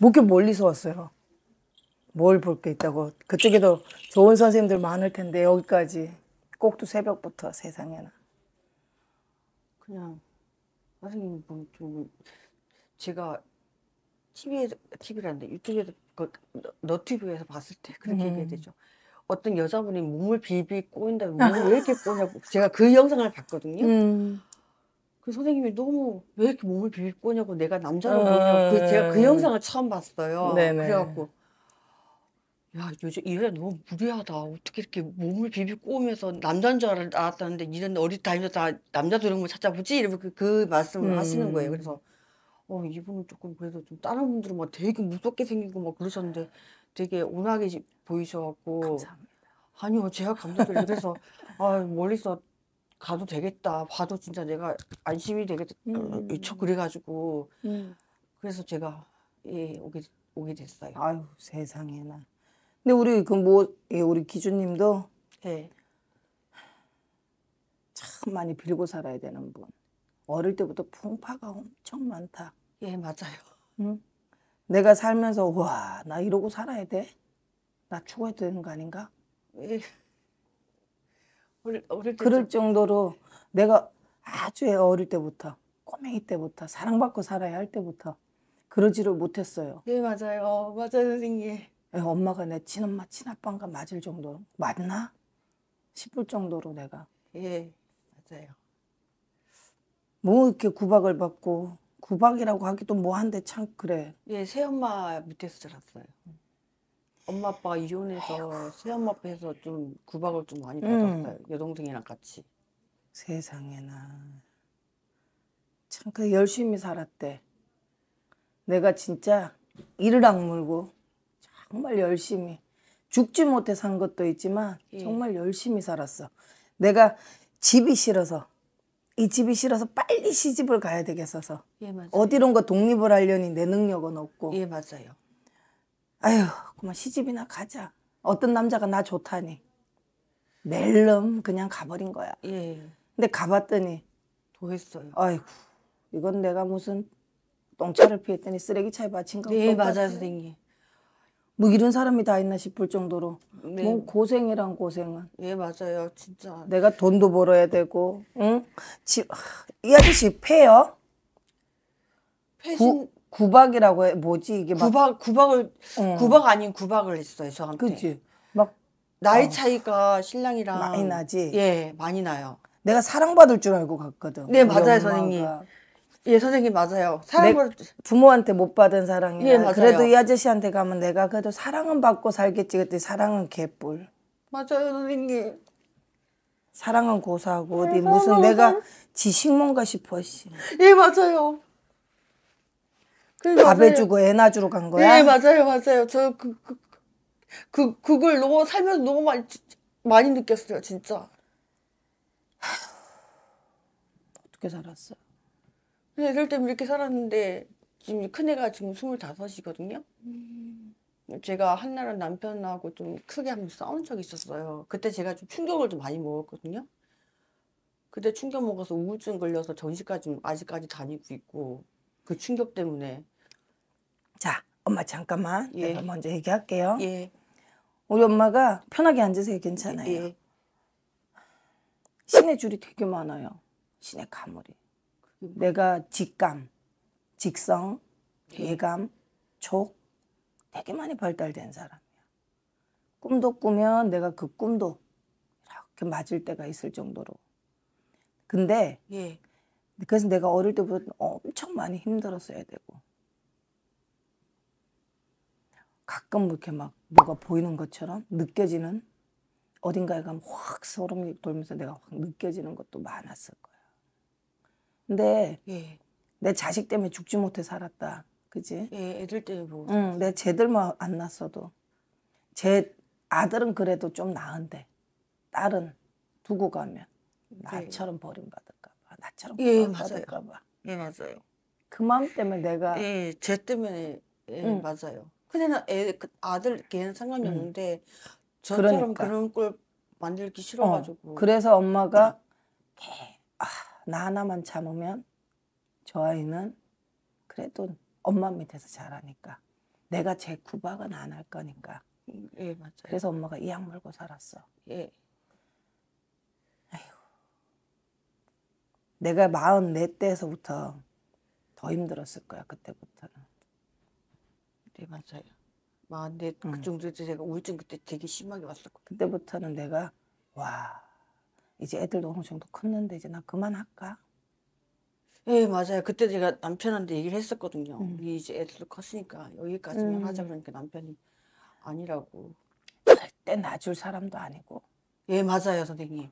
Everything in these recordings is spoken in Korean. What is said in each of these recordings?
목교 멀리서 왔어요. 뭘 볼 게 있다고. 그쪽에도 좋은 선생님들 많을 텐데 여기까지 꼭두 새벽부터 세상에나. 그냥 선생님 좀 제가 TV에서 TV란데 유튜브에서 그, 너튜브에서 봤을 때 그렇게 음. 얘기해야 되죠. 어떤 여자분이 몸을 비비 꼬인다. 몸을 왜 이렇게 꼬냐고 제가 그 영상을 봤거든요. 음. 그 선생님이 너무 왜 이렇게 몸을 빌 거냐고 내가 남자로 아, 보냐고 그 제가 그 네. 영상을 처음 봤어요. 네네. 그래갖고 야 요즘 이 여자 너무 무리하다 어떻게 이렇게 몸을 비비고 꼬면서 남자인 줄 알았다는데 이런 어린 다니면서 다 남자 들은 을 찾아보지 이러면 그, 그, 말씀을 음. 하시는 거예요. 음. 그래서 어 이분은 조금 그래도 좀 다른 분들은 막 되게 무섭게 생기고 막 그러셨는데 되게 온화하게 보이셔갖고 감사합니다. 아니요 제가 감독들 그래서 아 멀리서 가도 되겠다. 봐도 진짜 내가 안심이 되겠다. 음. 쳐 그래가지고 음. 그래서 제가 예, 오게 오게 됐어요. 아유 세상에나. 근데 우리 그뭐 예, 우리 기준님도 예. 참 많이 빌고 살아야 되는 분. 어릴 때부터 풍파가 엄청 많다. 예 맞아요. 응? 내가 살면서 와나 이러고 살아야 돼? 나 죽어야 되는 거 아닌가? 예. 어릴, 어릴 그럴 정도로 내가 아주 어릴 때부터 꼬맹이 때부터 사랑받고 살아야 할 때부터 그러지를 못했어요. 예 맞아요, 맞아요 선생님. 예, 엄마가 내 친엄마 친아빠인가 맞을 정도로 맞나 싶을 정도로 내가 예 맞아요. 뭐 이렇게 구박을 받고 구박이라고 하기도 뭐한데 참 그래. 예 새엄마 밑에서 자랐어요. 엄마 아빠가 이혼해서 새엄마 앞에서 좀 구박을 좀 많이 음. 받았어요. 여동생이랑 같이. 세상에나. 참, 그 열심히 살았대. 내가 진짜 이를 악물고 정말 열심히 죽지 못해 산 것도 있지만 예. 정말 열심히 살았어. 내가 집이 싫어서 이 집이 싫어서 빨리 시집을 가야 되겠어서 예, 어디론가 독립을 하려니 내 능력은 없고 예 맞아요. 아휴 그만 시집이나 가자. 어떤 남자가 나 좋다니. 멜름 그냥 가버린 거야. 예. 예. 근데 가봤더니 도했어요. 아이고 이건 내가 무슨 똥차를 피했더니 쓰레기 차에 받친 거. 네 예, 똑같아. 맞아요 선생님. 뭐 이런 사람이 다 있나 싶을 정도로 네. 뭐 고생이란 고생은. 예 네, 맞아요 진짜. 내가 돈도 벌어야 되고 응? 집, 이 아저씨 패요? 패신 구, 구박이라고 해 뭐지 이게 막 구박 구박을 어. 구박 아닌 구박을 했어요 저한테. 그치. 막 어. 나이 어. 차이가 신랑이랑 많이 나지. 예 많이 나요. 내가 사랑받을 줄 알고 갔거든. 네 맞아요 선생님. 예 선생님 맞아요. 사랑을 부모한테 못 받은 사랑이 예, 맞아요. 그래도 이 아저씨한테 가면 내가 그래도 사랑은 받고 살겠지 그때 사랑은 개뿔. 맞아요 선생님. 사랑은 고사하고 어디 무슨 내가 지식몬가 싶어 씨. 예 맞아요. 밥 해주고 애 낳아주러 간 거야? 네 맞아요 맞아요 저 그 그, 그, 그걸 너무 살면서 너무 많이 많이 느꼈어요 진짜 어떻게 살았어 애들 네, 때문에 이렇게 살았는데 지금 큰애가 지금 스물다섯이거든요 음. 제가 한나랑 남편하고 좀 크게 한번 싸운 적이 있었어요 그때 제가 좀 충격을 좀 많이 먹었거든요 그때 충격 먹어서 우울증 걸려서 전시까지 아직까지 다니고 있고 그 충격 때문에. 자, 엄마 잠깐만. 예. 내가 먼저 얘기할게요. 예. 우리 엄마가 편하게 앉으세요. 괜찮아요. 예. 신의 줄이 되게 많아요. 신의 가물이. 뭐? 내가 직감, 직성, 예. 예감, 촉 되게 많이 발달된 사람이야. 꿈도 꾸면 내가 그 꿈도 이렇게 맞을 때가 있을 정도로. 근데 예. 그래서 내가 어릴 때부터 엄청 많이 힘들었어야 되고 가끔 이렇게 막 뭐가 보이는 것처럼 느껴지는 어딘가에 가면 확 소름이 돌면서 내가 확 느껴지는 것도 많았을 거야. 근데 예. 내 자식 때문에 죽지 못해 살았다. 그지? 예, 애들 때문에 보 뭐 응, 내 쟤들만 뭐 안 났어도. 제 아들은 그래도 좀 나은데 딸은 두고 가면 예. 나처럼 버림받을까 봐. 나처럼 버림받을까 예, 봐. 예, 맞아요. 예, 맞아요. 그 마음 때문에 내가 예, 쟤 때문에 예, 응. 맞아요. 근데 나 애, 그 아들 걔는 상관이 응. 없는데 저처럼 그러니까. 그런 꼴 만들기 어, 싫어가지고. 어, 그래서 엄마가 네. 아, 나 하나만 참으면 저 아이는 그래도 엄마 밑에서 자라니까 내가 제 구박은 안 할 거니까. 예 맞아요. 그래서 엄마가 이약 물고 살았어. 예. 내가 마흔 네때서부터 더 힘들었을 거야 그때부터는. 네 맞아요. 마흔대 아, 응. 그 음. 정도 제가 우울증 그때 되게 심하게 왔었고 그때부터는 내가 와 이제 애들도 어느 정도 컸는데 이제 나 그만할까? 예 맞아요. 그때 제가 남편한테 얘기를 했었거든요. 응. 음. 이제 애들도 컸으니까 여기까지만 응. 하자 그러니까 남편이 아니라고. 절대 놔줄 사람도 아니고. 예 맞아요 선생님.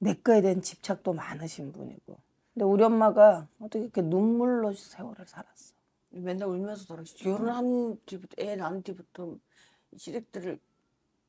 내 거에 대한 집착도 많으신 분이고. 근데 우리 엄마가 어떻게 이렇게 눈물로 세월을 살았어. 맨날 울면서 돌아가 결혼한 음. 뒤부터 애낳 뒤부터 시댁들을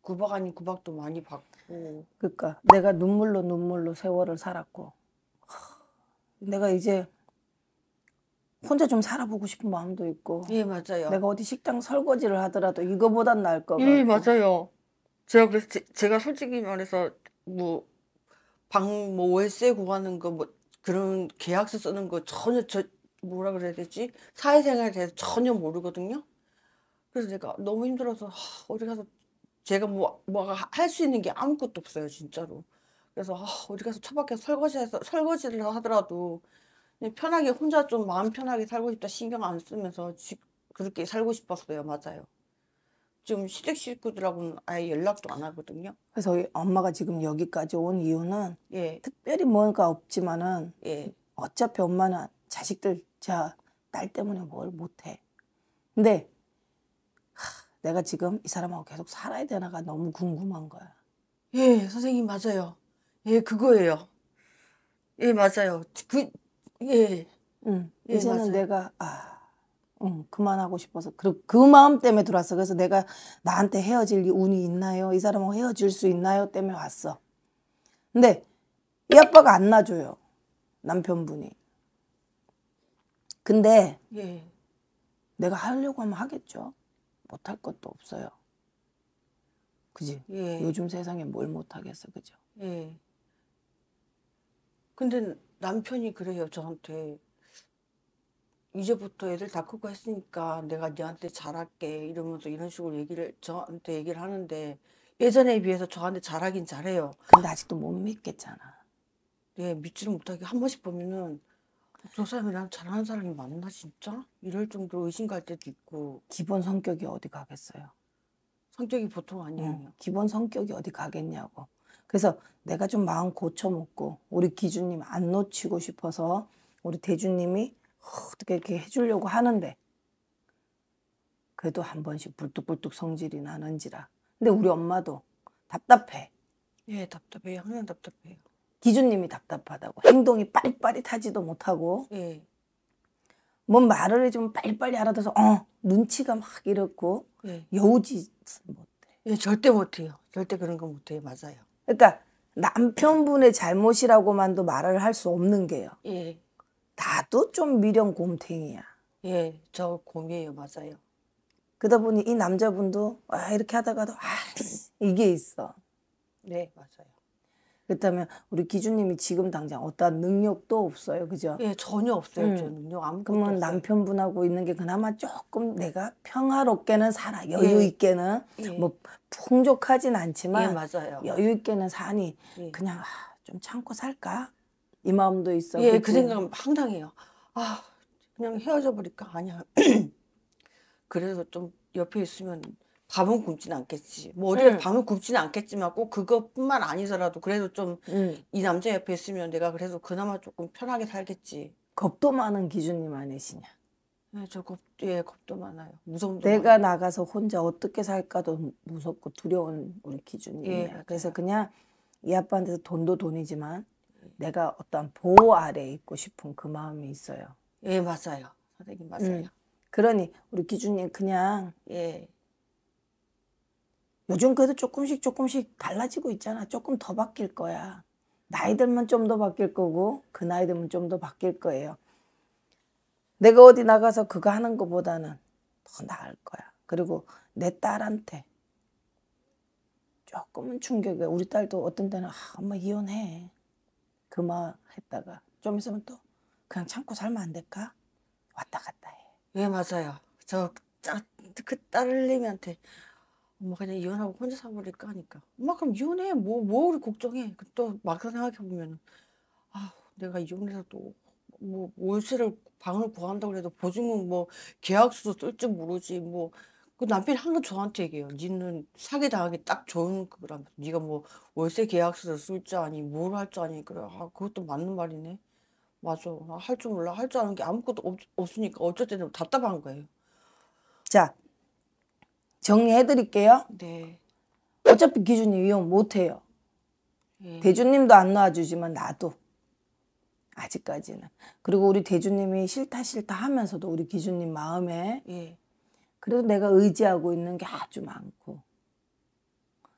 구박 아닌 구박도 많이 받고 그니까 내가 눈물로 눈물로 세월을 살았고 내가 이제 혼자 좀 살아보고 싶은 마음도 있고 예 맞아요 내가 어디 식당 설거지를 하더라도 이거보단 나을 거 예, 같고 예 맞아요 제가 그래서 제, 가 솔직히 말해서 뭐 방뭐 뭐 월세 구하는 거뭐 그런 계약서 쓰는 거 전혀 저 뭐라 그래야 되지 사회생활에 대해서 전혀 모르거든요. 그래서 제가 너무 힘들어서 하, 어디 가서 제가 뭐뭐할 수 있는 게 아무것도 없어요 진짜로. 그래서 하, 어디 가서 처박혀서 설거지해서 설거지를 하더라도 편하게 혼자 좀 마음 편하게 살고 싶다 신경 안 쓰면서 지, 그렇게 살고 싶었어요 맞아요. 좀 시댁 식구들하고는 아예 연락도 안 하거든요. 그래서 엄마가 지금 여기까지 온 이유는 예. 특별히 뭔가 없지만은 예. 어차피 엄마는 자식들 자 딸 때문에 뭘 못해. 근데 하, 내가 지금 이 사람하고 계속 살아야 되나가 너무 궁금한 거야. 예, 선생님 맞아요. 예, 그거예요. 예, 맞아요. 그 예. 응. 예, 이제는 맞아요. 내가 아 응, 어, 그만하고 싶어서 그리고 그 마음 때문에 들어왔어. 그래서 내가 나한테 헤어질 운이 있나요? 이 사람하고 헤어질 수 있나요? 때문에 왔어. 근데 이 아빠가 안 놔줘요. 남편분이. 근데 예. 내가 하려고 하면 하겠죠. 못할 것도 없어요. 그지? 예. 요즘 세상에 뭘 못하겠어, 그죠? 예. 근데 남편이 그래요, 저한테. 이제부터 애들 다 크고 했으니까 내가 너한테 잘할게 이러면서 이런 식으로 얘기를 저한테 얘기를 하는데 예전에 비해서 저한테 잘하긴 잘해요. 근데 아직도 못 믿겠잖아. 예, 믿지를 못하게 한 번씩 보면은 저 사람이 난 잘하는 사람이 맞나 진짜? 이럴 정도로 의심갈 때도 있고 기본 성격이 어디 가겠어요? 성격이 보통 아니에요. 응, 기본 성격이 어디 가겠냐고. 그래서 내가 좀 마음 고쳐먹고 우리 기준님 안 놓치고 싶어서 우리 대주님이 어떻게 이렇게 해주려고 하는데 그래도 한 번씩 불뚝불뚝 성질이 나는지라. 근데 우리 엄마도 답답해. 예, 답답해요. 항상 답답해요. 기준님이 답답하다고. 행동이 빠릿빠릿하지도 못하고. 예. 뭔 말을 좀 빨리빨리 알아둬서어 눈치가 막 이렇고 예. 여우짓 못해. 예, 절대 못해요. 절대 그런 거 못해요. 맞아요. 그러니까 남편분의 잘못이라고만도 말을 할 수 없는 게요. 예. 나도 좀 미련 곰탱이야. 예, 저 곰이에요, 맞아요. 그러다 보니 이 남자분도 아, 이렇게 하다가도 아, 이게 있어. 네, 맞아요. 그렇다면 우리 기준님이 지금 당장 어떠 능력도 없어요, 그죠? 예, 전혀 없어요. 음. 저 능력 아무것도 그러면 없어요. 남편분하고 있는 게 그나마 조금 내가 평화롭게는 살아. 여유 예. 있게는 예. 뭐 풍족하진 않지만 예, 맞아요. 여유 있게는 사니 예. 그냥 아, 좀 참고 살까? 이 마음도 있어. 예, 그 생각은 항상 해요. 아, 그냥 헤어져 버릴까? 아니야. 그래서 좀 옆에 있으면 밥은 굶진 않겠지. 뭐 어디에 응. 밥은 굶진 않겠지만 꼭 그것뿐만 아니더라도 그래도 좀이 응. 남자 옆에 있으면 내가 그래도 그나마 조금 편하게 살겠지. 겁도 많은 기준님 아니시냐? 네, 저 겁, 예, 겁도 많아요. 무섭도 내가 많아요. 나가서 혼자 어떻게 살까도 무섭고 두려운 우리 기준이에요. 예, 그래서 그냥 이 아빠한테서 돈도 돈이지만 내가 어떤 보호 아래에 있고 싶은 그 마음이 있어요. 예, 맞아요. 선생님 음. 맞아요. 음. 그러니 우리 기준님 그냥 예. 요즘 그래도 조금씩 조금씩 달라지고 있잖아. 조금 더 바뀔 거야. 나이 들면 좀 더 바뀔 거고 그 나이 들면 좀 더 바뀔 거예요. 내가 어디 나가서 그거 하는 것보다는 더 나을 거야. 그리고 내 딸한테 조금은 충격이야. 우리 딸도 어떤 때는 아, 엄마 이혼해. 그만했다가 좀 있으면 또 그냥 참고 살면 안 될까? 왔다 갔다 해. 예, 맞아요. 저, 짜, 그딸내한테 엄마 그냥 이혼하고 혼자 살버릴까 하니까 엄마 그럼 이혼해 뭐뭐 뭐, 뭐 걱정해 그 또 막상 생각해보면 아 내가 이혼해서 또 뭐 월세를 방을 구한다고 해도 보증금 뭐 계약서도 쓸지 모르지 뭐그 남편이 항상 저한테 얘기해요. 니는 사기 당하기 딱 좋은 거라 니가 뭐 월세 계약서쓸줄 아니, 뭘할줄 아니. 그래. 아, 그것도 맞는 말이네. 맞아. 아, 할 줄 몰라. 할 줄 아는 게 아무것도 없, 없으니까 어쩔 때는 답답한 거예요. 자, 정리해드릴게요. 네. 어차피 기준이 이용 못해요. 네. 대주님도 안 놔주지만 나도. 아직까지는. 그리고 우리 대주님이 싫다 싫다 하면서도 우리 기준님 마음에 네. 그래도 내가 의지하고 있는 게 아주 많고.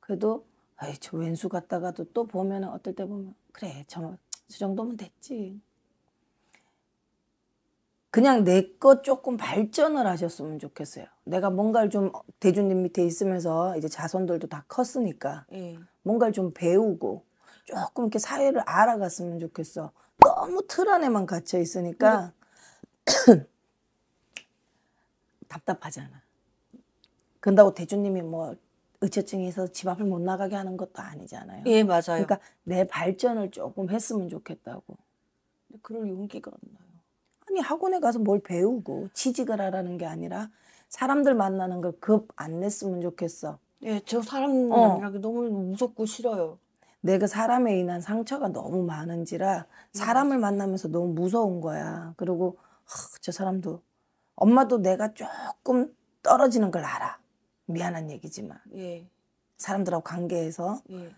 그래도 아이 저 왼수 갔다가도 또보면 어떨 때 보면 그래 저저 정도면 됐지. 그냥 내 것 조금 발전을 하셨으면 좋겠어요. 내가 뭔가를 좀 대주님 밑에 있으면서 이제 자손들도 다 컸으니까 예. 뭔가를 좀 배우고 조금 이렇게 사회를 알아갔으면 좋겠어. 너무 틀 안에만 갇혀 있으니까 근데... 답답하잖아. 그런다고 대주님이 뭐 의처증이 있어서 집 앞을 못 나가게 하는 것도 아니잖아요. 예, 맞아요. 그러니까 내 발전을 조금 했으면 좋겠다고. 그럴 용기가 안 나요. 아니, 학원에 가서 뭘 배우고 취직을 하라는 게 아니라 사람들 만나는 걸 급 안 냈으면 좋겠어. 예, 저 사람 만나기 어. 너무 무섭고 싫어요. 내가 그 사람에 인한 상처가 너무 많은지라 예, 사람을 만나면서 너무 무서운 거야. 그리고 허, 저 사람도 엄마도 내가 조금 떨어지는 걸 알아. 미안한 얘기지만. 예. 사람들하고 관계에서 예.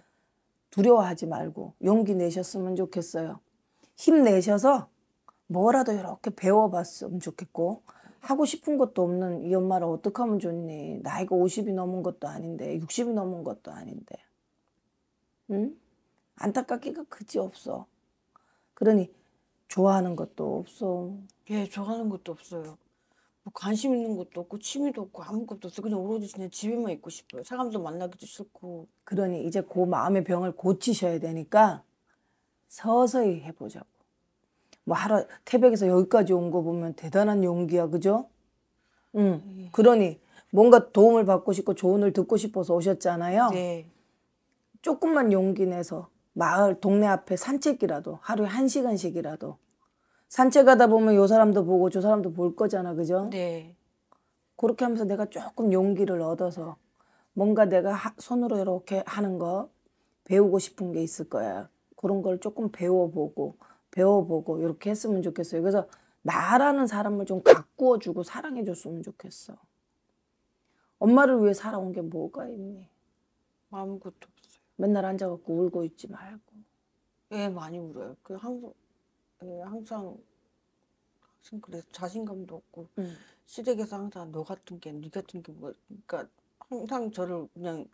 두려워하지 말고 용기 내셨으면 좋겠어요. 힘내셔서 뭐라도 이렇게 배워봤으면 좋겠고 하고 싶은 것도 없는 이 엄마를 어떻게 하면 좋니? 나이가 50이 넘은 것도 아닌데 60이 넘은 것도 아닌데. 응? 안타깝기가 그지 없어. 그러니 좋아하는 것도 없어. 예, 좋아하는 것도 없어요. 뭐 관심 있는 것도 없고 취미도 없고 아무것도 없어 그냥 오로지 그냥 집에만 있고 싶어요. 사람도 만나기도 싫고. 그러니 이제 그 마음의 병을 고치셔야 되니까 서서히 해보자고. 뭐 하루 태백에서 여기까지 온 거 보면 대단한 용기야, 그죠? 응. 네. 그러니 뭔가 도움을 받고 싶고 조언을 듣고 싶어서 오셨잖아요. 네. 조금만 용기 내서 마을 동네 앞에 산책이라도 하루에 한 시간씩이라도 산책하다 보면 요 사람도 보고 저 사람도 볼 거잖아, 그죠? 네. 그렇게 하면서 내가 조금 용기를 얻어서 뭔가 내가 하, 손으로 이렇게 하는 거 배우고 싶은 게 있을 거야. 그런 걸 조금 배워보고 배워보고 이렇게 했으면 좋겠어요. 그래서 나라는 사람을 좀 가꾸어주고 사랑해줬으면 좋겠어. 엄마를 위해 살아온 게 뭐가 있니? 아무것도 없어요. 맨날 앉아갖고 울고 있지 말고. 예, 많이 울어요. 그 항상 예, 항상 항상 그래서 자신감도 없고 음. 시댁에서 항상 너 같은 게, 니 같은 게 뭐, 그러니까 항상 저를 그냥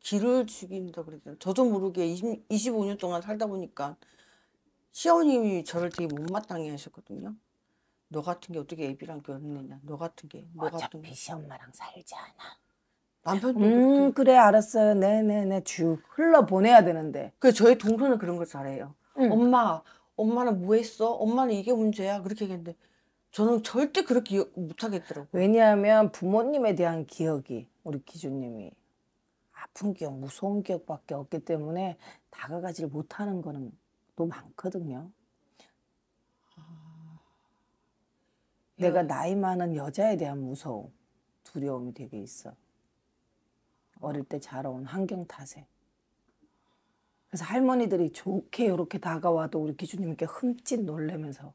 길을 죽인다 그랬잖아 저도 모르게 20, 25년 동안 살다 보니까 시어님이 저를 되게 못마땅해 하셨거든요. 너 같은 게 어떻게 애비랑 결혼했냐. 너 같은 게. 너 같은 게. 시엄마랑 살지 않아. 남편도 음 그래 알았어요. 네네네 네, 네. 쭉 흘러 보내야 되는데. 그 저희 동생은 그런 걸 잘해요. 응. 엄마 엄마는 뭐 했어? 엄마는 이게 문제야. 그렇게 얘기했는데 저는 절대 그렇게 못 하겠더라고요. 왜냐하면 부모님에 대한 기억이 우리 기준님이 아픈 기억, 무서운 기억밖에 없기 때문에 다가가질 못하는 거는 또 많거든요. 아, 내가 나이 많은 여자에 대한 무서움, 두려움이 되게 있어. 어릴 때 자라온 환경 탓에. 그래서 할머니들이 좋게 이렇게 다가와도 우리 기주님께 흠칫 놀래면서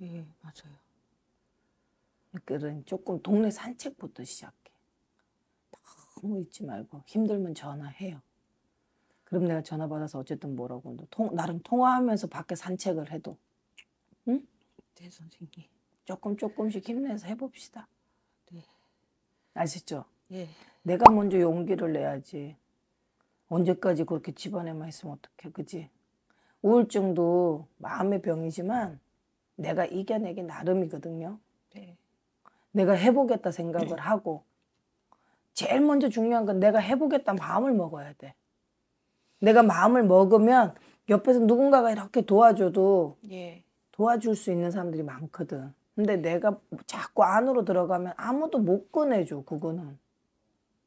예 맞아요. 그러 조금 동네 산책부터 시작해. 너무 잊지 말고 힘들면 전화해요. 그럼 내가 전화 받아서 어쨌든 뭐라고 통, 나름 통화하면서 밖에 산책을 해도 응? 네 선생님. 조금 조금씩 힘내서 해봅시다. 네. 아시죠? 예. 내가 먼저 용기를 내야지. 언제까지 그렇게 집안에만 있으면 어떡해, 그지? 우울증도 마음의 병이지만 내가 이겨내기 나름이거든요. 네. 내가 해보겠다 생각을 네. 하고 제일 먼저 중요한 건 내가 해보겠다 마음을 먹어야 돼. 내가 마음을 먹으면 옆에서 누군가가 이렇게 도와줘도 예. 도와줄 수 있는 사람들이 많거든. 근데 내가 자꾸 안으로 들어가면 아무도 못 꺼내줘, 그거는.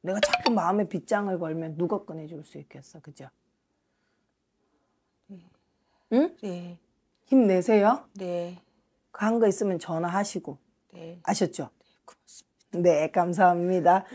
내가 자꾸 마음에 빗장을 걸면 누가 꺼내줄 수 있겠어, 그죠? 네. 응? 네. 힘내세요. 네. 한거 있으면 전화하시고. 네. 아셨죠? 네, 고맙습니다. 네, 감사합니다.